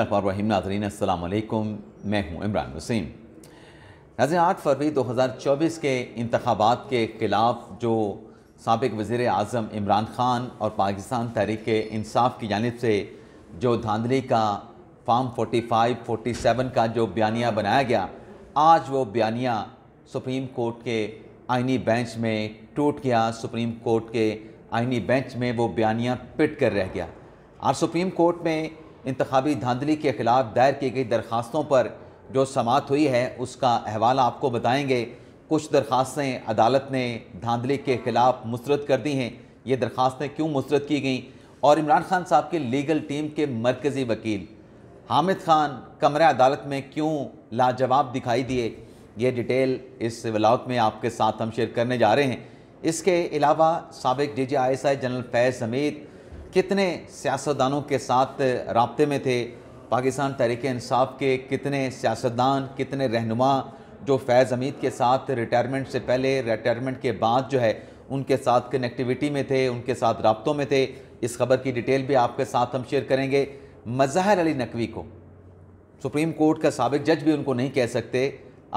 रहीम नाजरीन अल्लाम मैं हूँ इमरान वसीम नाजन आठ फरवरी 2024 के इंतबात के ख़िलाफ़ जो सबक वज़ी अजम इमरान ख़ान और पाकिस्तान तहरीक इंसाफ की जानब से जो धांधली का फार्म 45, 47 का जो बयानिया बनाया गया आज वो बयानिया सुप्रीम कोर्ट के आइनी बेंच में टूट गया सुप्रीम कोर्ट के आइनी बेंच में वो बयानिया पिट कर रह गया और सुप्रीम कोर्ट में इंतबी धांधली के ख़िलाफ़ दायर की गई दरख्वास्तों पर जो समात हुई है उसका अहवाल आपको बताएंगे कुछ दरख्वास्तें अदालत ने धांधली के ख़िलाफ़ मुस्रद कर दी हैं ये दरख्वास्तें क्यों मुस्रद की गई और इमरान खान साहब की लीगल टीम के मरकज़ी वकील हामिद खान कमर अदालत में क्यों लाजवाब दिखाई दिए ये डिटेल इस व्लाग में आपके साथ हम शेयर करने जा रहे हैं इसके अलावा सबक D G I S I general Faiz समेत कितने सियासतदानों के साथ रबते में थे पाकिस्तान तहरीक इंसाफ के कितने सियासतदान कितने रहनुमा जो फैज़ हमीद के साथ रिटायरमेंट से पहले रिटायरमेंट के बाद जो है उनके साथ कनेक्टिविटी में थे उनके साथ रबतों में थे इस खबर की डिटेल भी आपके साथ हम शेयर करेंगे मजहर अली नकवी को सुप्रीम कोर्ट का सबक जज भी उनको नहीं कह सकते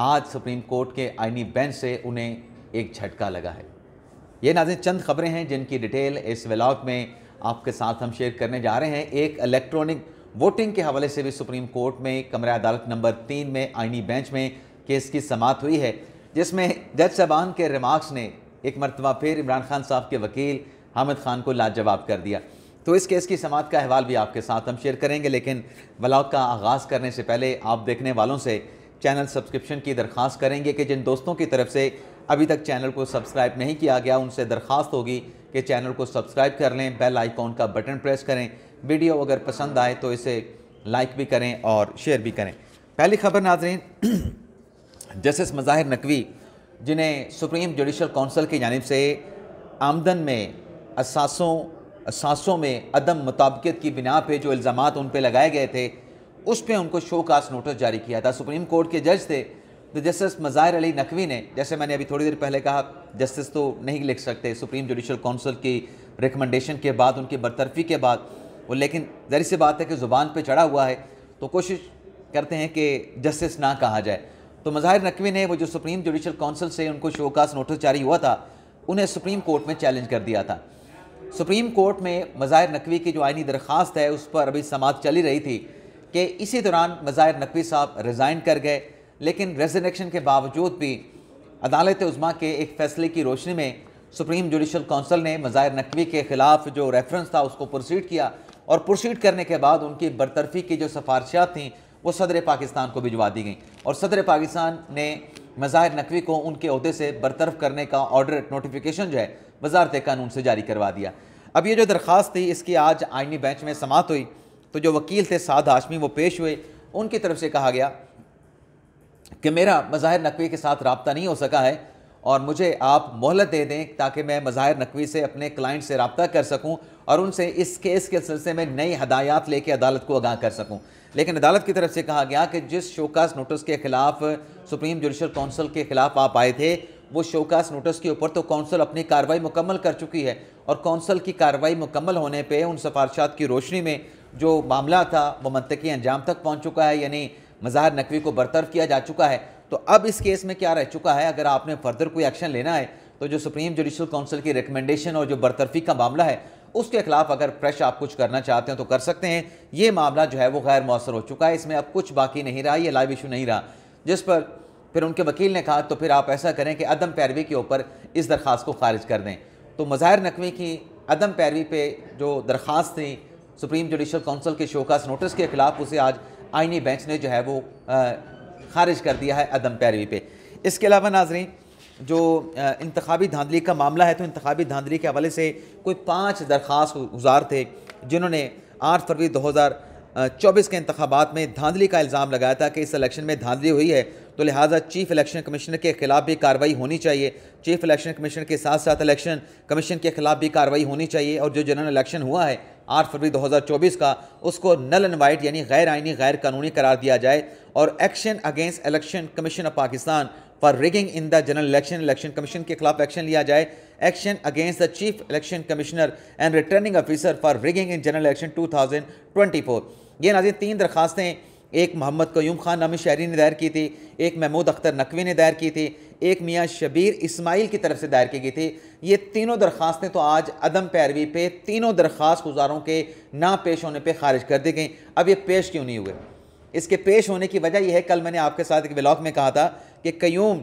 आज सुप्रीम कोर्ट के आइनी बेंच से उन्हें एक झटका लगा है ये नाजिन चंद खबरें हैं जिनकी डिटेल इस व्लाग में आपके साथ हम शेयर करने जा रहे हैं एक इलेक्ट्रॉनिक वोटिंग के हवाले से भी सुप्रीम कोर्ट में कमरा अदालत नंबर तीन में आइनी बेंच में केस की समात हुई है जिसमें जज साहबान के रिमार्क्स ने एक मरतबा फिर इमरान खान साहब के वकील हामिद खान को लाजवाब कर दिया तो इस केस की समात का अहवाल भी आपके साथ हम शेयर करेंगे लेकिन ब्लॉग का आगाज़ करने से पहले आप देखने वालों से चैनल सब्सक्रिप्शन की दरख्वास्त करेंगे कि जिन दोस्तों की तरफ से अभी तक चैनल को सब्सक्राइब नहीं किया गया उनसे दरख्वास्त होगी कि चैनल को सब्सक्राइब कर लें बेल आइकॉन का बटन प्रेस करें वीडियो अगर पसंद आए तो इसे लाइक भी करें और शेयर भी करें पहली खबर नाजरीन जस्टिस मज़ाहिर नकवी जिन्हें सुप्रीम जुडिशल कौंसिल की जानब से आमदन में असासों असासों में अदम मुताबिकत की बिना पे जो इल्ज़ाम उन पर लगाए गए थे उस पर उनको शो कास्ट नोटिस जारी किया था सुप्रीम कोर्ट के जज थे तो जस्टिस मज़ाहिर अली नकवी ने जैसे मैंने अभी थोड़ी देर पहले कहा जस्टिस तो नहीं लिख सकते सुप्रीम जुडिशल काउंसिल की रिकमेंडेशन के बाद उनकी बरतरफी के बाद वो लेकिन जहरी सी बात है कि ज़ुबान पे चढ़ा हुआ है तो कोशिश करते हैं कि जस्टिस ना कहा जाए तो मज़ाहिर नकवी ने वो जो सुप्रीम जुडिशल काउंसिल से उनको शोकास नोटिस जारी हुआ था उन्हें सुप्रीम कोर्ट में चैलेंज कर दिया था सुप्रीम कोर्ट में मज़ाहिर नकवी की जो आइनी दरख्वास्त है उस पर अभी समात चली रही थी कि इसी दौरान मज़ाहिर नकवी साहब रिज़ाइन कर गए लेकिन रेजनेक्शन के बावजूद भी अदालत उज़मा के एक फैसले की रोशनी में सुप्रीम जुडिशल कौंसिल ने मज़ाहिर नकवी के ख़िलाफ़ जो रेफरेंस था उसको प्रोसीड किया और प्रोसीड करने के बाद उनकी बरतरफी की जो सिफारशात थीं वो सदर पाकिस्तान को भिजवा दी गई और सदर पाकिस्तान ने मज़ाहिर नकवी को उनके अहदे से बरतरफ करने का ऑर्डर नोटिफिकेशन जो है वजारत कानून से जारी करवा दिया अब ये जो दरख्वास्त थी इसकी आज आइनी बेंच में समात हुई तो जो वकील थे साद हाशमी वो पेश हुए उनकी तरफ से कहा गया कि मेरा मज़ाहिर नकवी के साथ रबता नहीं हो सका है और मुझे आप मोहलत दे दें ताकि मैं मज़ाहिर नकवी से अपने क्लाइंट से रबता कर सकूँ और उनसे इस केस के सिलसिले में नई हदायत लेके अदालत को आगाह कर सकूँ लेकिन अदालत की तरफ से कहा गया कि जिस शोकास नोटिस के ख़िलाफ़ सुप्रीम जुडिशल काउंसिल के ख़िलाफ़ आप आए थे वो शोकास नोटिस के ऊपर तो कौंसल अपनी कार्रवाई मुकम्मल कर चुकी है और कौंसल की कार्रवाई मुकम्मल होने पर उन सफारशात की रोशनी में जो मामला था वो मनतकी अंजाम तक पहुँच चुका है यानी मजार नकवी को बरतरफ किया जा चुका है तो अब इस केस में क्या रह चुका है अगर आपने फर्दर कोई एक्शन लेना है तो जो सुप्रीम जुडिशल काउंसिल की रिकमेंडेशन और जो बरतरफी का मामला है उसके खिलाफ अगर प्रेश आप कुछ करना चाहते हैं तो कर सकते हैं ये मामला जो है वो गैर मौसर हो चुका है इसमें अब कुछ बाकी नहीं रहा यह लाइव इशू नहीं रहा जिस पर फिर उनके वकील ने कहा तो फिर आप ऐसा करें कि अदम पैरवी के ऊपर इस दरख्वास्त को खारिज कर दें तो मज़ाहिर नकवी की अदम पैरवी पे जो दरख्वास्त थी सुप्रीम जुडिशल काउंसिल के शोकास नोटिस के खिलाफ उसे आज आइनी बेंच ने जो है वो खारिज कर दिया है अदम पैरवी पर इसके अलावा नाजरें जो इंतबी धांधली का मामला है तो इंतबी धांधली के हवाले से कोई पाँच दरख्वास गुजार थे जिन्होंने आठ फरवरी दो हज़ार चौबीस के इंतबात में धांधली का इल्ज़ाम लगाया था कि इस इलेक्शन में धांधली हुई है तो लिहाजा चीफ इलेक्शन कमिश्नर के खिलाफ भी कार्रवाई होनी चाहिए चीफ इलेक्शन कमिश्नर के साथ साथ इलेक्शन कमीशन के खिलाफ भी कार्रवाई होनी चाहिए और जो जनरल इलेक्शन हुआ है आठ फरवरी 2024 का उसको नल एंड वाइट यानी गैर आइनी गैर कानूनी करार दिया जाए और action against election commission of Pakistan for rigging in the general election election commission के खिलाफ एक्शन लिया जाए action against the chief election commissioner and returning officer for rigging in general election two ये नाजी तीन दरखास्तें एक मोहम्मद क्यूम खान नामी शहरी ने दायर की थी एक महमूद अख्तर नकवी ने दायर की थी एक मियाँ शबीर इस्माइल की तरफ से दायर की गई थी ये तीनों दरख्वास्तें तो आज अदम पैरवी पे तीनों दरख्वास्त गुजारों के ना पेश होने पर खारिज कर दी गई अब ये पेश क्यों नहीं हुए इसके पेश होने की वजह यह है कल मैंने आपके साथ एक ब्लॉग में कहा था कि क्यूम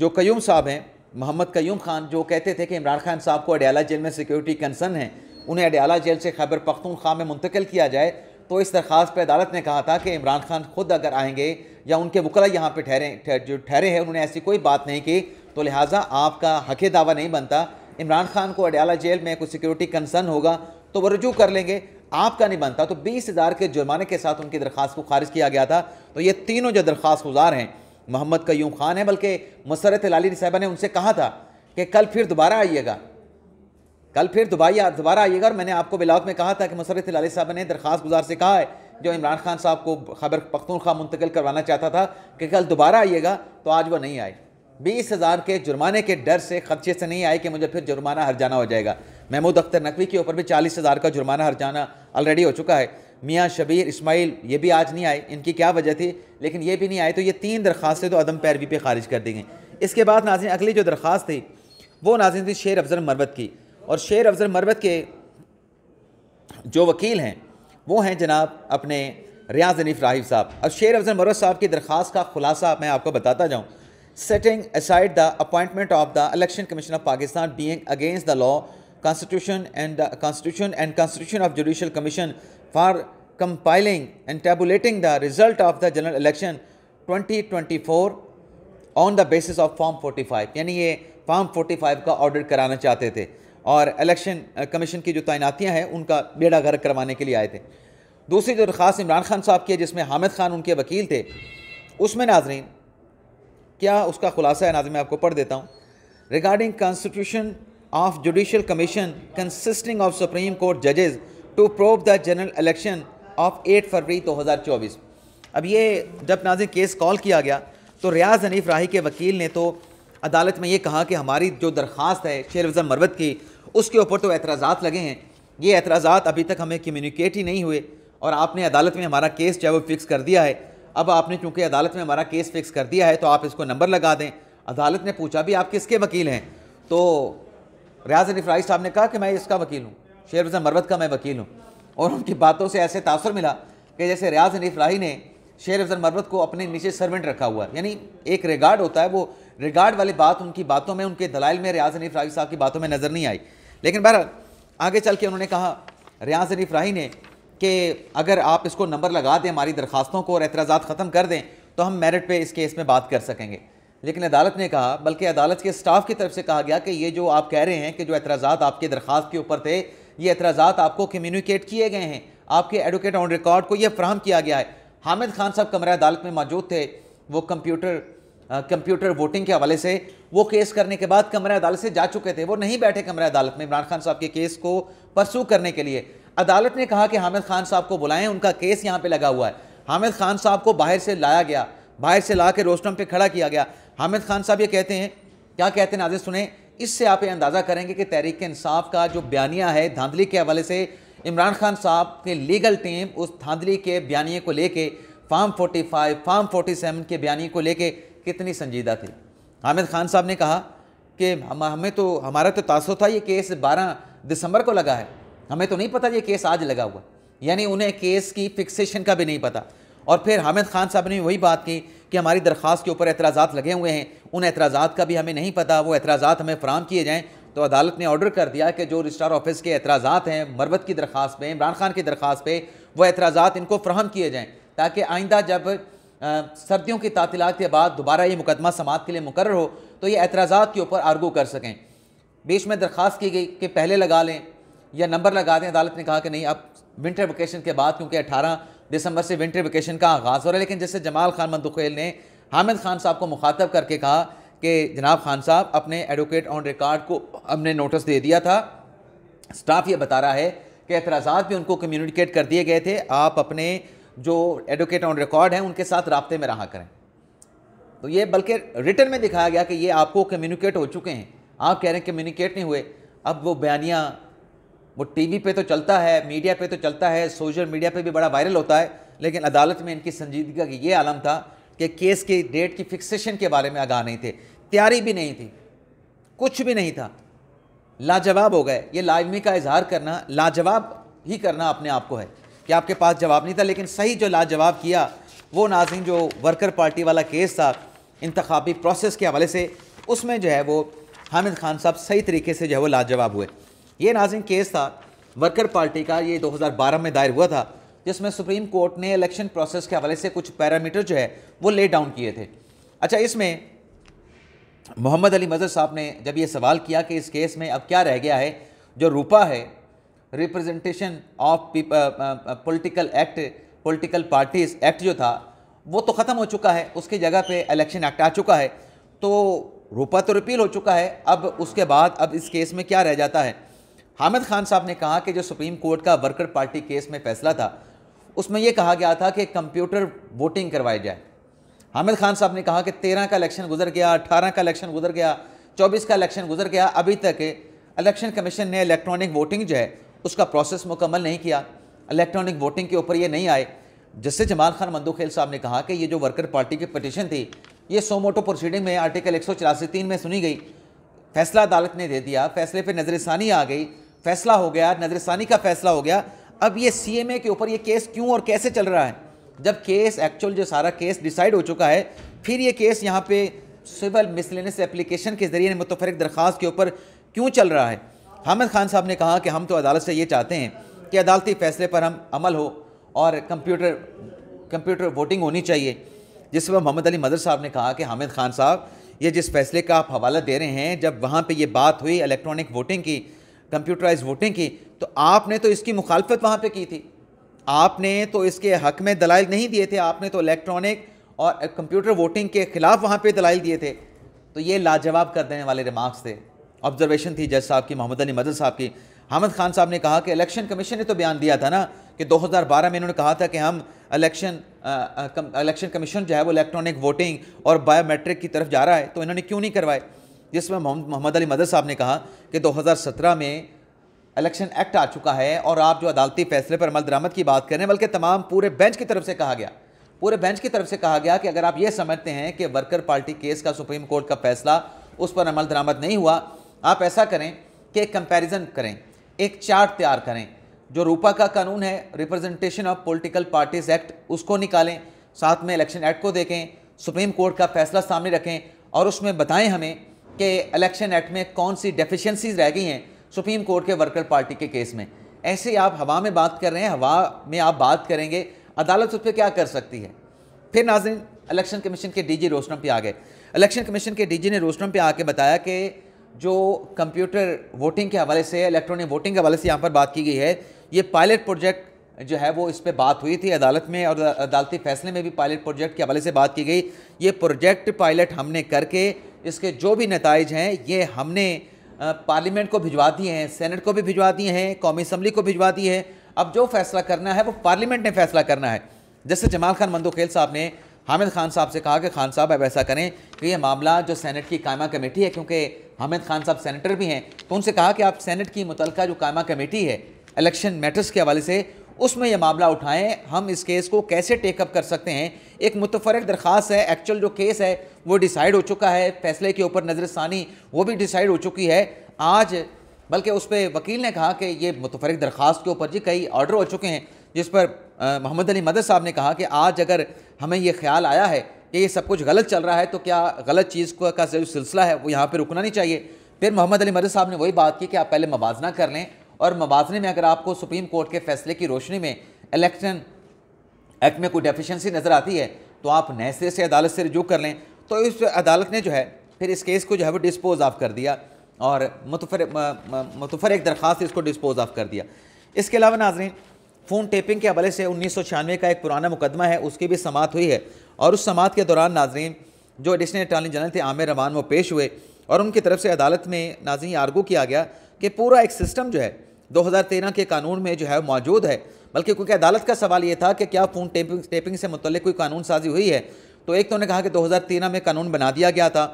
जो क्यूम साहब हैं मोहम्मद क्यूम खान जो कहते थे कि इमरान खान साहब को अडयाला जेल में सिक्योरिटी कंसर्न है उन्हें अडयाला जेल से खैबर पख्तूनख्वा में मुंतकिल किया जाए तो इस दरख्वास्त पर अदालत ने कहा था कि इमरान खान खुद अगर आएंगे या उनके वकला यहाँ पर ठहरे जो ठहरे हैं उन्होंने ऐसी कोई बात नहीं की तो लिहाजा आपका हक दावा नहीं बनता इमरान खान को अडयाला जेल में कुछ सिक्योरिटी कंसर्न होगा तो वो रजू कर लेंगे आपका नहीं बनता तो बीस हज़ार के जुर्माने के साथ उनकी दरख्वास्त को खारिज किया गया था तो ये तीनों जो दरख्वास गुजार हैं मोहम्मद कयूम खान हैं बल्कि मसरत लाली साहबा ने उनसे कहा था कि कल फिर दोबारा आइएगा कल फिर दुबई दोबारा आइएगा और मैंने आपको ब्लाग में कहा था कि मुसरत लाली साहब ने दरख्वास्त गुजार से कहा है जो इमरान खान साहब को खबर पख्तूनख्वा मुंतकिल करवाना चाहता था कि कल दोबारा आइएगा तो आज वो नहीं आए बीस हज़ार के जुर्माने के डर से खदशे से नहीं आए कि मुझे फिर जुर्माना हर जाना हो जाएगा महमूद अख्तर नकवी के ऊपर भी चालीस हज़ार का जुर्माना हर जाना ऑलरेडी हो चुका है मियाँ शबीर इस्माइल ये भी आज नहीं आए इनकी क्या वजह थी लेकिन ये भी नहीं आए तो ये तीन दरख्वास्तें तो अदम पैरवी पर खारिज कर दी गई इसके बाद नाजिन अगली जो दरख्वास्त थी वो नाजिन थी शेर अफजल मरवत की और शेर अफजल मरवत के जो वकील हैं वो हैं जनाब अपने रियाज अनीफ राहिब साहब अब शेर अफजल मरवत साहब की दरख्वास्त का खुलासा मैं आपको बताता जाऊँ setting aside the appointment of the election commission of Pakistan being against the law constitution and constitution and constitution of judicial commission for compiling and tabulating the result of the general election for on the basis of form five यानी ये form five का order कराना चाहते थे और election commission uh, की जो तैनातियाँ हैं उनका बेड़ा गर्क करवाने के लिए आए थे दूसरी जो दरख्वास्त इमरान खान साहब की है जिसमें हामिद खान उनके वकील थे उसमें नाजरीन क्या उसका खुलासा है नाजरीन मैं आपको पढ़ देता हूँ regarding constitution of judicial commission consisting of supreme court जजेज़ to probe the general election of 8 February 2024 अब ये जब नाजिर केस कॉल किया गया तो रियाज हनीफ राही के वकील ने तो अदालत में ये कहा कि हमारी जो दरख्वास्त है शेर वज़म मरवत की उसके ऊपर तो एतराज़ा लगे हैं ये एतराज़ा अभी तक हमें कम्युनिकेट ही नहीं हुए और आपने अदालत में हमारा केस जो है वो फ़िक्स कर दिया है अब आपने चूँकि अदालत में हमारा केस फ़िक्स कर दिया है तो आप इसको नंबर लगा दें अदालत ने पूछा भी आप किसके वकील हैं तो रियाज फ्राइज साहब ने कहा कि मैं इसका वकील हूँ शेर हसन मरवत का मैं वकील हूँ और उनकी बातों से ऐसे तासर मिला कि जैसे रियाज फ्राही ने शेर अफजल मरवत को अपने नीचे सर्वेंट रखा हुआ है यानी एक रिगार्ड होता है वो रिगार्ड वाली बात उनकी बातों में उनके दलाइल में रियाज अली फ्राही साहब की बातों में नज़र नहीं आई लेकिन बहरहाल आगे चल के उन्होंने कहा रियाज शरीफ राही ने कि अगर आप इसको नंबर लगा दें हमारी दरख्वास्तों को और एतराज़ा ख़त्म कर दें तो हम मेरिट पे इस केस में बात कर सकेंगे लेकिन अदालत ने कहा बल्कि अदालत के स्टाफ की तरफ से कहा गया कि ये जो आप कह रहे हैं कि जो एतराज़ा आपके दरख्वास्त के ऊपर थे ये एतराज़ा आपको कम्यूनिकेट किए गए हैं आपके एडवोकेट ऑन रिकॉर्ड को यह फ्राहम किया गया है हामिद खान साहब कमरा अदालत में मौजूद थे वो कंप्यूटर कंप्यूटर वोटिंग के हवाले से वो केस करने के बाद कमरा अदालत से जा चुके थे वो नहीं बैठे कमरा अदालत में इमरान खान साहब के केस को परसू करने के लिए अदालत ने कहा कि हामिद खान साहब को बुलाएं उनका केस यहाँ पे लगा हुआ है हामिद खान साहब को बाहर से लाया गया बाहर से ला के रोस्टम पर खड़ा किया गया हामिद खान साहब ये कहते हैं क्या कहते हैं नाजिर सुने इससे आप ये अंदाज़ा करेंगे कि तहरीक इंसाफ का जो बयानिया है धांधली के हवाले से इमरान खान साहब की लीगल टीम उस धांधली के बयानी को लेके फार्म 45, फार्म 47 के बयानी को लेके कितनी संजीदा थी हामिद खान साहब ने कहा कि हम हमें तो हमारा तो तासर था ये केस 12 दिसंबर को लगा है हमें तो नहीं पता ये केस आज लगा हुआ यानी उन्हें केस की फिक्सेशन का भी नहीं पता और फिर हामिद खान साहब ने वही बात की कि हमारी दरख्वास्त के ऊपर एतराज़ा लगे हुए हैं उन एतराज़ा का भी हमें नहीं पता वो एतराज़ात हमें फ़राम किए जाएँ तो अदालत ने ऑर्डर कर दिया कि जो रजिस्ट्रार ऑफिस के एतराज़ा हैं मरबत की दरख्वास्त पर इमरान खान की दरख्वास्त पर वह एतराज़ा इनको फ्राहम किए जाएँ ताकि आइंदा जब सर्दियों के तातीलात के बाद दोबारा ये मुकदमा समात के लिए मुकर हो तो ये एतराज़ा के ऊपर आर्गू कर सकें बीच में दरख्वास्त की गई कि पहले लगा लें या नंबर लगा दें अदालत ने कहा कि नहीं अब विंटर वेकेशन के बाद क्योंकि अठारह दिसंबर से विंटर वेकेशन का आगाज़ हो रहा है लेकिन जैसे जमाल खान मंदुखेल ने हामिद खान साहब को मुखातब करके कहा कि जनाब खान साहब अपने एडवोकेट ऑन रिकॉर्ड को हमने नोटिस दे दिया था स्टाफ ये बता रहा है कि एतराज़ा भी उनको कम्यूनिकेट कर दिए गए थे आप अपने जो एडवोकेट ऑन रिकॉर्ड हैं उनके साथ रबते में रहा करें तो ये बल्कि रिटर्न में दिखाया गया कि ये आपको कम्युनिकेट हो चुके हैं आप कह रहे हैं कम्युनिकेट नहीं हुए अब वो बयानियाँ वो टीवी पे तो चलता है मीडिया पे तो चलता है सोशल मीडिया पे भी बड़ा वायरल होता है लेकिन अदालत में इनकी संजीदगी का ये आलम था कि केस की डेट की फिक्सेशन के बारे में आगाह नहीं थे तैयारी भी नहीं थी कुछ भी नहीं था लाजवाब हो गए ये लाजमी का इजहार करना लाजवाब ही करना अपने आप को है कि आपके पास जवाब नहीं था लेकिन सही जो लाजवाब किया वो नाजिन जो वर्कर पार्टी वाला केस था इंतबी प्रोसेस के हवाले से उसमें जो है वो हामिद खान साहब सही तरीके से जो है वो लाजवाब हुए ये नाजिन केस था वर्कर पार्टी का ये 2012 में दायर हुआ था जिसमें सुप्रीम कोर्ट ने इलेक्शन प्रोसेस के हवाले से कुछ पैरामीटर जो है वो ले डाउन किए थे अच्छा इसमें मोहम्मद अली मजर साहब ने जब ये सवाल किया कि इस केस में अब क्या रह गया है जो रूपा है representation of political act political parties act जो था वो तो ख़त्म हो चुका है उसकी जगह पे इलेक्शन एक्ट आ चुका है तो रूपा तो रिपील हो चुका है अब उसके बाद अब इस केस में क्या रह जाता है हामिद खान साहब ने कहा कि जो सुप्रीम कोर्ट का वर्कर पार्टी केस में फैसला था उसमें यह कहा गया था कि कंप्यूटर वोटिंग करवाई जाए हामिद खान साहब ने कहा कि तेरह का इलेक्शन गुजर गया अठारह का इलेक्शन गुजर गया चौबीस का इलेक्शन गुजर गया अभी तक इलेक्शन कमीशन ने इलेक्ट्रॉनिक वोटिंग जो है उसका प्रोसेस मुकम्मल नहीं किया इलेक्ट्रॉनिक वोटिंग के ऊपर ये नहीं आए जिससे जमाल खान मंदूखेल साहब ने कहा कि ये जो वर्कर पार्टी की पटिशन थी ये सोमोटो प्रोसीडिंग में आर्टिकल एक तीन में सुनी गई फैसला अदालत ने दे दिया फैसले पर नज़रसानी आ गई फैसला हो गया नज़रसानी का फैसला हो गया अब ये सी एम ए के ऊपर ये केस क्यों और कैसे चल रहा है जब केस एक्चुअल जो सारा केस डिसाइड हो चुका है फिर ये केस यहाँ पे सिविल मिसलेनेस एप्लीकेशन के ज़रिए मुतफरक दरख्वास्त के ऊपर क्यों चल रहा है हामिद खान साहब ने कहा कि हम तो अदालत से ये चाहते हैं कि अदालती फैसले पर हम अमल हो और कंप्यूटर कंप्यूटर वोटिंग होनी चाहिए जिस पर मोहम्मद अली मदर साहब ने कहा कि हामिद खान साहब ये जिस फैसले का आप हवाला दे रहे हैं जब वहाँ पे ये बात हुई इलेक्ट्रॉनिक वोटिंग की कंप्यूटराइज वोटिंग की तो आपने तो इसकी मुखालफत वहाँ पे की थी आपने तो इसके हक में दलाइल नहीं दिए थे आपने तो इलेक्ट्रॉनिक और कंप्यूटर वोटिंग के ख़िलाफ़ वहाँ पर दलाइल दिए थे तो ये लाजवाब कर देने वाले रिमार्क्स थे ऑब्जर्वेशन थी जज साहब की मोहम्मद अली मदर साहब की हामद खान साहब ने कहा कि इलेक्शन कमीशन ने तो बयान दिया था ना कि 2012 में इन्होंने कहा था कि हम इलेक्शन इलेक्शन कमीशन जो है वो इलेक्ट्रॉनिक वोटिंग और बायोमेट्रिक की तरफ जा रहा है तो इन्होंने क्यों नहीं करवाए जिसमें मोहम्मद अली मदर साहब ने कहा कि 2017 में इलेक्शन एक्ट आ चुका है और आप जो अदालती फैसले पर अमल दरामद की बात करें बल्कि तमाम पूरे बेंच की तरफ से कहा गया पूरे बेंच की तरफ से कहा गया कि अगर आप ये समझते हैं कि वर्कर पार्टी केस का सुप्रीम कोर्ट का फैसला उस पर अमल दरामद नहीं हुआ आप ऐसा करें कि एक कंपैरिजन करें एक चार्ट तैयार करें जो रूपा का कानून है representation of political parties act उसको निकालें साथ में इलेक्शन एक्ट को देखें सुप्रीम कोर्ट का फैसला सामने रखें और उसमें बताएं हमें कि इलेक्शन एक्ट में कौन सी डेफिशिएंसीज रह गई हैं सुप्रीम कोर्ट के वर्कर पार्टी के केस में ऐसे ही आप हवा में बात कर रहे हैं हवा में आप बात करेंगे अदालत उस पर क्या कर सकती है फिर नाजिन इलेक्शन कमीशन के डीजी रोशनम पे आ गए इलेक्शन कमीशन के डीजी ने रोस्टम पे आके बताया कि जो कंप्यूटर वोटिंग के हवाले से इलेक्ट्रॉनिक वोटिंग के हवाले से यहाँ पर बात की गई है ये पायलट प्रोजेक्ट जो है वो इस पर बात हुई थी अदालत में और अदालती फैसले में भी पायलट प्रोजेक्ट के हवाले से बात की गई ये प्रोजेक्ट पायलट हमने करके इसके जो भी नतज हैं ये हमने पार्लियामेंट को भिजवा दिए हैं सेनेट को भी भिजवा दिए हैं कौमी असम्बली को भिजवा दिए हैं अब जो फैसला करना है वो पार्लियामेंट ने फैसला करना है जैसे जमाल खान मंदोखेल साहब ने हामिद खान साहब से कहा कि खान साहब अब ऐसा करें कि यह मामला जो सैनट की कायमा कमेटी है क्योंकि हामिद खान साहब सेनेटर भी हैं तो उनसे कहा कि आप सैनट की मुतल जो कायमा कमेटी है इलेक्शन मैटर्स के हवाले से उसमें यह मामला उठाएं हम इस केस को कैसे टेकअप कर सकते हैं एक मुतफरक दरख्वास्त है एक्चुअल जो केस है वो डिसाइड हो चुका है फैसले के ऊपर नज़रसानी वो भी डिसाइड हो चुकी है आज बल्कि उस पर वकील ने कहा कि ये मुतफरक दरख्वास्त के ऊपर जी कई ऑर्डर हो चुके हैं जिस पर मोहम्मद अली मदर साहब ने कहा कि आज अगर हमें ये ख्याल आया है कि ये सब कुछ गलत चल रहा है तो क्या गलत चीज़ का जो सिलसिला है वो यहाँ पर रुकना नहीं चाहिए फिर मोहम्मद अली मदर साहब ने वही बात की कि आप पहले मवाजना कर लें और मवाजने में अगर आपको सुप्रीम कोर्ट के फैसले की रोशनी में इलेक्शन एक्ट में कोई डेफिशिएंसी नज़र आती है तो आप नए सिरे से अदालत से रजू कर लें तो इस अदालत ने जो है फिर इस केस को जो है वो डिस्पोज ऑफ कर दिया और मुतफर मुतफर एक दरख्वास्त इसको डिस्पोज ऑफ कर दिया इसके अलावा नाजरीन फ़ोन टेपिंग के हवाले से उन्नीस का एक पुराना मुकदमा है उसकी भी समात हुई है और उस समात के दौरान नाजरीन जो एडिशनल अटॉर्नी जनरल थे आमिर रमान वो पेश हुए और उनकी तरफ से अदालत में नाजरीन आर्गू किया गया कि पूरा एक सिस्टम जो है 2013 के कानून में जो है मौजूद है बल्कि क्योंकि अदालत का सवाल ये था कि क्या फ़ोन टेपिंग टेपिंग से मुतल कोई कानून साजी हुई है तो एक तो उन्होंने कहा कि तेरह में कानून बना दिया गया था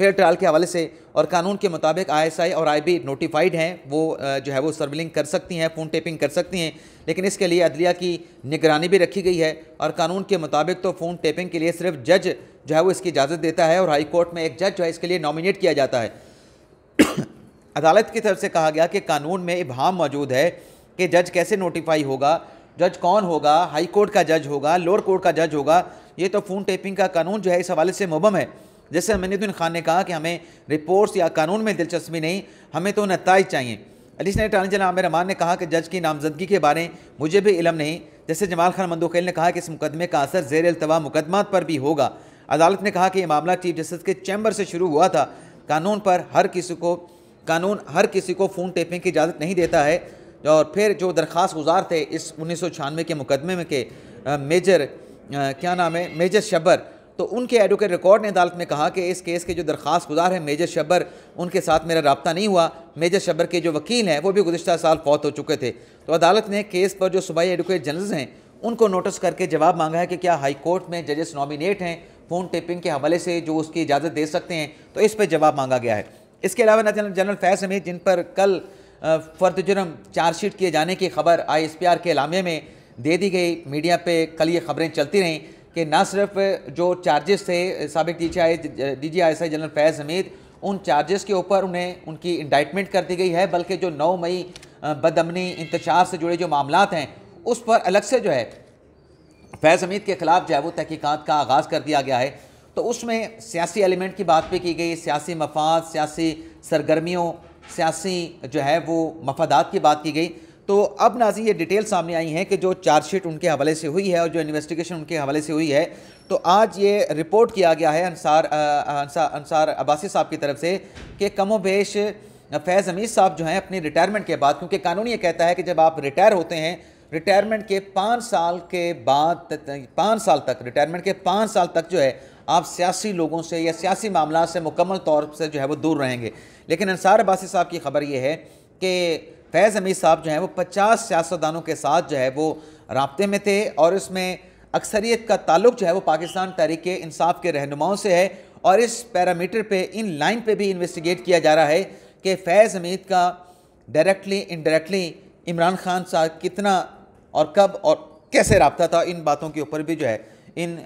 फेयर ट्रायल के हवाले से और कानून के मुताबिक आईएसआई और आईबी नोटिफाइड हैं वो जो है वो सर्विलिंग कर सकती हैं फ़ोन टेपिंग कर सकती हैं लेकिन इसके लिए अदलिया की निगरानी भी रखी गई है और कानून के मुताबिक तो फ़ोन टेपिंग के लिए सिर्फ जज जो है वो इसकी इजाज़त देता है और हाई कोर्ट में एक जज जो है इसके लिए नॉमिनेट किया जाता है अदालत की तरफ से कहा गया कि कानून में इबहम मौजूद है कि जज कैसे नोटिफाई होगा जज कौन होगा हाई कोर्ट का जज होगा लोअर कोर्ट का जज होगा ये तो फ़ोन टेपिंग का कानून जो है इस हवाले से मुबम है जैसे अमीनुद्दीन तो खान ने कहा कि हमें रिपोर्ट्स या कानून में दिलचस्पी नहीं हमें तो नतज चाहिए additional attorney general Aamir Rahman ने कहा कि जज की नामजदगी के बारे में मुझे भी इलम नहीं जैसे जमाल खान मंदोखेल ने कहा कि इस मुकदमे का असर जेर अल्तवा मुकदमा पर भी होगा अदालत ने कहा कि यह मामला चीफ जस्टिस के चैम्बर से शुरू हुआ था कानून पर हर किसी को कानून हर किसी को फ़ोन टेपिंग की इजाज़त नहीं देता है और फिर जो दरख्वास गुजार थे इस उन्नीस के मुकदमे में के मेजर क्या नाम है मेजर शबर तो उनके एडवोकेट रिकॉर्ड ने अदालत में कहा कि इस केस के जो दरख्वास्त गुजार हैं मेजर शब्बर उनके साथ मेरा रबता नहीं हुआ मेजर शब्बर के जो वकील हैं वो भी गुजशत साल फौत हो चुके थे तो अदालत ने केस पर जो सूबाई एडवोकेट जनरल्स हैं उनको नोटिस करके जवाब मांगा है कि क्या हाई कोर्ट में जजेस नॉमिनेट हैं फ़ोन टेपिंग के हवाले से जो उसकी इजाज़त दे सकते हैं तो इस पर जवाब मांगा गया है इसके अलावा जनरल जनरल फैज हमीद जिन पर कल फर्द जुर्म चार्जशीट किए जाने की खबर आई एस पी आर के अलामे में दे दी गई मीडिया पर कल ये खबरें चलती रहीं कि न सिर्फ जो चार्जेस थे सबक D G I S I general Faiz Hameed उन चार्जेस के ऊपर उन्हें उनकी इंडाइटमेंट कर दी गई है बल्कि जो नौ मई बदमनी इंतजार से जुड़े जो मामला हैं उस पर अलग से जो है फैज़ हमीद के ख़िलाफ़ जो है वो तहकीक़ात का आगाज़ कर दिया गया है तो उसमें सियासी एलिमेंट की बात भी की गई सियासी मफाद सियासी सरगर्मियों सियासी जो है वो मफादात की बात की गई तो अब नाजी ये डिटेल सामने आई हैं कि जो चार्जशीट उनके हवाले से हुई है और जो इन्वेस्टिगेशन उनके हवाले से हुई है तो आज ये रिपोर्ट किया गया है अंसार अंसार अंसार अब्बासी साहब की तरफ से कि कमो बेश फैज़ अमीर साहब जो हैं अपनी रिटायरमेंट के बाद क्योंकि कानून ये कहता है कि जब आप रिटायर होते हैं रिटायरमेंट के पाँच साल के बाद पाँच साल तक रिटायरमेंट के पाँच साल तक जो है आप सियासी लोगों से या सियासी मामला से मुकम्मल तौर से जो है वो दूर रहेंगे लेकिन अंसार अब्बासी साहब की खबर ये है कि फैज़ हमीद साहब जो हैं वो पचास सियासतदानों के साथ जो है वो रबते में थे और इसमें अक्सरियत का ताल्लुक जो है वो पाकिस्तान तहरीक इंसाफ के रहनुमाओं से है और इस पैरामीटर पे इन लाइन पे भी इन्वेस्टिगेट किया जा रहा है कि फैज़ हमीद का डायरेक्टली इनडायरेक्टली इमरान खान साहब कितना और कब और कैसे रबता था इन बातों के ऊपर भी जो है इन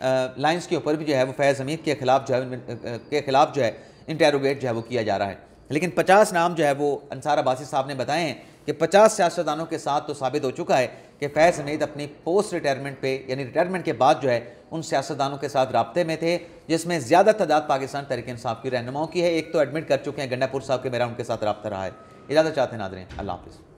लाइंस के ऊपर भी जो है वो फैज़ हमीद के खिलाफ जो है के खिलाफ जो है इंटेरोगेट जो है वो किया जा रहा है लेकिन पचास नाम जो है वो अंसार अबासी साहब ने बताए हैं कि 50 सियासतदानों के साथ तो साबित हो चुका है कि फैज़ हमीद अपनी पोस्ट रिटायरमेंट पे यानी रिटायरमेंट के बाद जो है उन सियासतदानों के साथ रबते में थे जिसमें ज़्यादा तादाद पाकिस्तान तरीके साहब की रहनुमाओं की है एक तो एडमिट कर चुके हैं गंडापुर साहब के मेरा उनके साथ रबता रहा है इजाज़त चाहते हैं नादरें अल्लाह हाफिज़